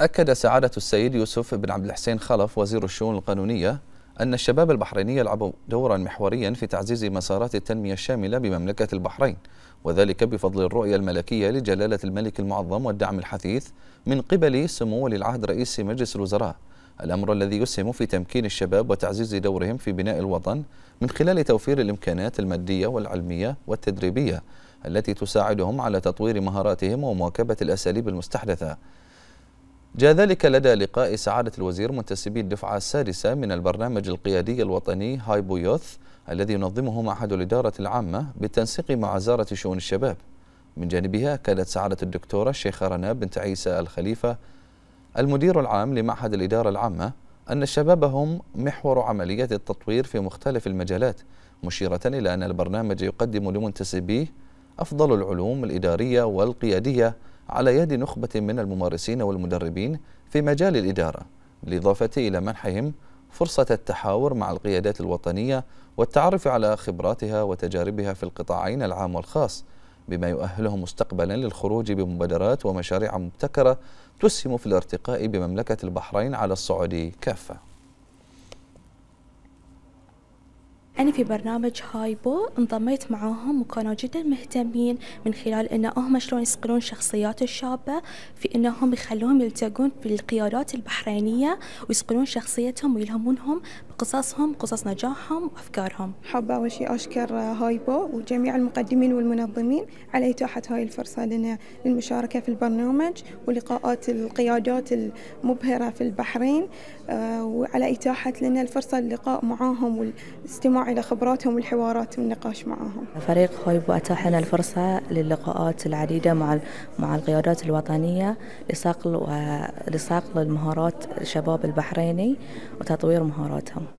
أكد سعادة السيد يوسف بن عبد الحسين خلف وزير الشؤون القانونية أن الشباب البحريني يلعب دورا محوريا في تعزيز مسارات التنمية الشاملة بمملكة البحرين وذلك بفضل الرؤية الملكية لجلالة الملك المعظم والدعم الحثيث من قبل سمو ولي العهد رئيس مجلس الوزراء الأمر الذي يسهم في تمكين الشباب وتعزيز دورهم في بناء الوطن من خلال توفير الإمكانات المادية والعلمية والتدريبية التي تساعدهم على تطوير مهاراتهم ومواكبة الأساليب المستحدثة جاء ذلك لدى لقاء سعادة الوزير منتسبي الدفعة السادسة من البرنامج القيادي الوطني هايبو يوث الذي ينظمه معهد الإدارة العامة بالتنسيق مع وزارة شؤون الشباب من جانبها كانت سعادة الدكتورة الشيخة رنا بنت عيسى الخليفة المدير العام لمعهد الإدارة العامة أن الشباب هم محور عملية التطوير في مختلف المجالات مشيرة إلى أن البرنامج يقدم لمنتسبيه أفضل العلوم الإدارية والقيادية على يد نخبة من الممارسين والمدربين في مجال الإدارة بالإضافة إلى منحهم فرصة التحاور مع القيادات الوطنية والتعرف على خبراتها وتجاربها في القطاعين العام والخاص بما يؤهلهم مستقبلا للخروج بمبادرات ومشاريع مبتكرة تسهم في الارتقاء بمملكة البحرين على الصعود كافة أنا في برنامج هايبو انضميت معاهم وكانوا جدا مهتمين من خلال أن هم شلون يسقلون شخصيات الشابة في أنهم يخلوهم يلتقون في القيادات البحرينية ويسقلون شخصيتهم ويلهمونهم بقصصهم قصص نجاحهم وأفكارهم حابة أول شيء أشكر هايبو وجميع المقدمين والمنظمين على إتاحة هاي الفرصة لنا للمشاركة في البرنامج ولقاءات القيادات المبهرة في البحرين آه، وعلى إتاحة لنا الفرصة للقاء معاهم والاستماع على خبراتهم والحوارات والنقاش معهم فريق خويبو أتاح لنا الفرصة للقاءات العديدة مع مع القيادات الوطنية لصقل لصقل المهارات الشباب البحريني وتطوير مهاراتهم